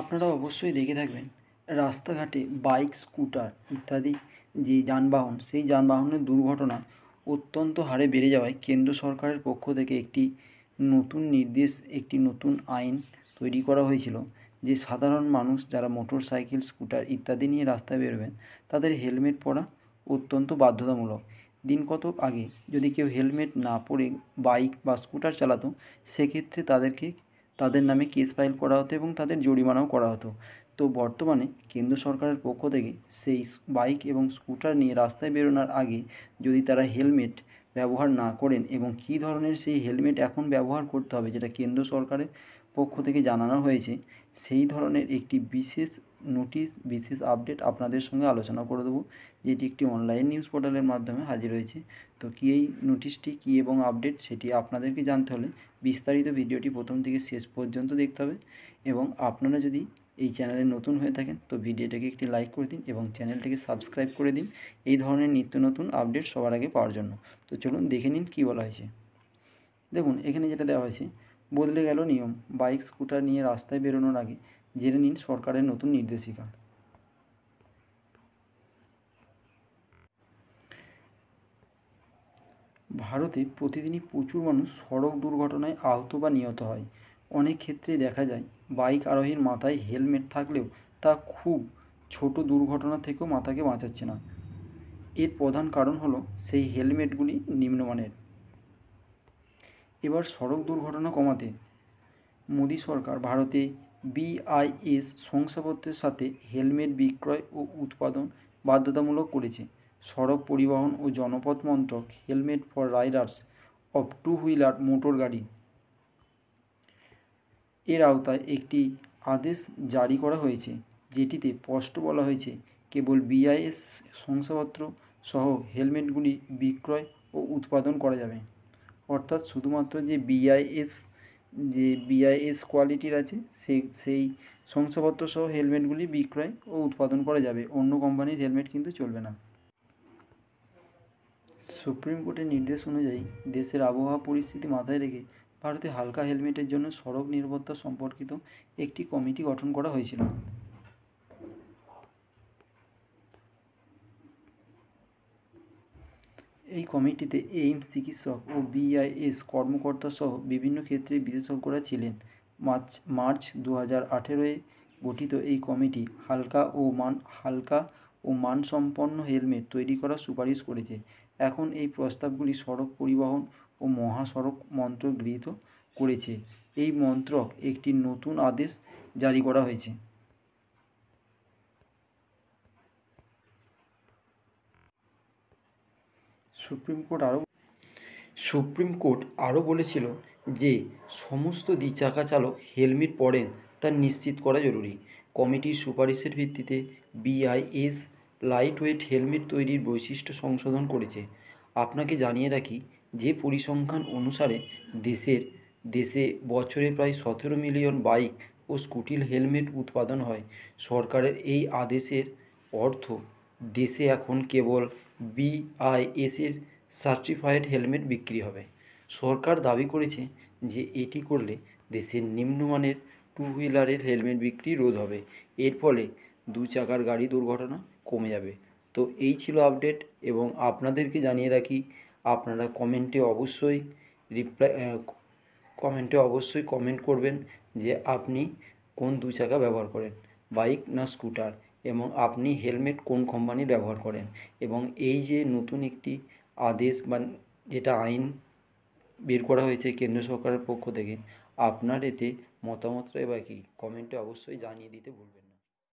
আপনারা অবশ্যই দেখে থাকবেন রাস্তাঘাটে বাইক স্কুটার ইত্যাদি যে যানবাহন সেই যানবাহনের দুর্ঘটনা অত্যন্ত হারে বেড়ে যাওয়ায় কেন্দ্র সরকারের পক্ষ থেকে একটি নতুন নির্দেশ একটি নতুন আইন তৈরি করা হয়েছিল যে সাধারণ মানুষ যারা মোটর সাইকেল স্কুটার ইত্যাদি নিয়ে রাস্তায় বেরোবেন তাদের হেলমেট পরা অত্যন্ত বাধ্যতামূলক দিন কতক আগে যদি কেউ হেলমেট না পরে বাইক বা স্কুটার চালাতো সেক্ষেত্রে তাদেরকে তাদের নামে কেস ফাইল করা হতো এবং তাদের জরিমানাও করা হতো তো বর্তমানে কেন্দ্র সরকারের পক্ষ থেকে সেই বাইক এবং স্কুটার নিয়ে রাস্তায় বেরোনোর আগে যদি তারা হেলমেট ব্যবহার না করেন এবং কি ধরনের সেই হেলমেট এখন ব্যবহার করতে হবে যেটা কেন্দ্র সরকারের পক্ষ থেকে জানানো হয়েছে সেই ধরনের একটি বিশেষ নোটিশ বিশেষ আপডেট আপনাদের সঙ্গে আলোচনা করে দেবো যেটি একটি অনলাইন নিউজ পোর্টালের মাধ্যমে হাজির হয়েছে তো কী এই নোটিশটি কী এবং আপডেট সেটি আপনাদেরকে জানতে হলে বিস্তারিত ভিডিওটি প্রথম থেকে শেষ পর্যন্ত দেখতে হবে এবং আপনারা যদি এই চ্যানেলে নতুন হয়ে থাকেন তো ভিডিওটাকে একটি লাইক করে দিন এবং চ্যানেলটিকে সাবস্ক্রাইব করে দিন এই ধরনের নিত্য নতুন আপডেট সবার আগে পাওয়ার জন্য তো চলুন দেখে নিন কী বলা হয়েছে দেখুন এখানে যেটা দেওয়া হয়েছে বদলে গেল নিয়ম বাইক স্কুটার নিয়ে রাস্তায় বেরোনোর আগে জেনে নিন সরকারের নতুন নির্দেশিকা ভারতে প্রতিদিনই প্রচুর মানুষ সড়ক দুর্ঘটনায় আহত বা নিহত হয় অনেক ক্ষেত্রে দেখা যায় বাইক আরোহীর মাথায় হেলমেট থাকলেও তা খুব ছোট দুর্ঘটনা থেকেও মাথাকে বাঁচাচ্ছে না এর প্রধান কারণ হলো সেই হেলমেটগুলি নিম্নমানের এবার সড়ক দুর্ঘটনা কমাতে মোদী সরকার ভারতে বিআইএস শংসাপত্রের সাথে হেলমেট বিক্রয় ও উৎপাদন বাধ্যতামূলক করেছে সড়ক পরিবহন ও জনপথ মন্ত্রক helmet for riders of two wheeler motor গাড়ি এর আওতায় একটি আদেশ জারি করা হয়েছে যেটিতে স্পষ্ট বলা হয়েছে কেবল বিআইএস শংসাপত্র সহ হেলমেটগুলি বিক্রয় ও উৎপাদন করা যাবে অর্থাৎ শুধুমাত্র যে বিআইএস যে বিআইএস কোয়ালিটির আছে সেই সেই শংসাপত্র সহ হেলমেটগুলি বিক্রয় ও উৎপাদন করা যাবে অন্য কোম্পানির হেলমেট কিন্তু চলবে না সুপ্রিম কোর্টের নির্দেশ অনুযায়ী দেশের আবহাওয়া পরিস্থিতি মাথায় রেখে ভারতে হালকা হেলমেটের জন্য সড়ক নিরাপত্তা সম্পর্কিত একটি কমিটি গঠন করা হয়েছিল এই কমিটিতে এইমস চিকিৎসক ও বিআইএস কর্মকর্তাসহ বিভিন্ন ক্ষেত্রে বিশেষজ্ঞরা ছিলেন মার্চ মার্চ দু হাজার আঠেরোয় গঠিত এই কমিটি হালকা ও মান হালকা ও মানসম্পন্ন হেলমেট তৈরি করার সুপারিশ করেছে এখন এই প্রস্তাবগুলি সড়ক পরিবহন ও মহাসড়ক মন্ত্রক গৃহীত করেছে এই মন্ত্রক একটি নতুন আদেশ জারি করা হয়েছে সুপ্রিম কোর্ট আরও সুপ্রিম কোর্ট আরও বলেছিল যে সমস্ত দ্বিচাকা চালক হেলমেট পরেন তা নিশ্চিত করা জরুরি কমিটির সুপারিশের ভিত্তিতে বিআইএস লাইট ওয়েট হেলমেট তৈরির বৈশিষ্ট্য সংশোধন করেছে আপনাকে জানিয়ে রাখি যে পরিসংখ্যান অনুসারে দেশের দেশে বছরে প্রায় সতেরো মিলিয়ন বাইক ও স্কুটিল হেলমেট উৎপাদন হয় সরকারের এই আদেশের অর্থ দেশে এখন কেবল বিআইএসের সার্টিফাইড হেলমেট বিক্রি হবে সরকার দাবি করেছে যে এটি করলে দেশের নিম্নমানের টু হুইলারের হেলমেট বিক্রি রোধ হবে এর ফলে দু চাকার গাড়ি দুর্ঘটনা কমে যাবে তো এই ছিল আপডেট এবং আপনাদেরকে জানিয়ে রাখি আপনারা কমেন্টে অবশ্যই রিপ্লাই কমেন্টে অবশ্যই কমেন্ট করবেন যে আপনি কোন দু চাকা ব্যবহার করেন বাইক না স্কুটার এবং আপনি হেলমেট কোন কোম্পানির ব্যবহার করেন এবং এই যে নতুন একটি আদেশ বা যেটা আইন বের করা হয়েছে কেন্দ্র সরকারের পক্ষ থেকে আপনার এতে মতামতটাই বা কী কমেন্টে অবশ্যই জানিয়ে দিতে ভুলবেন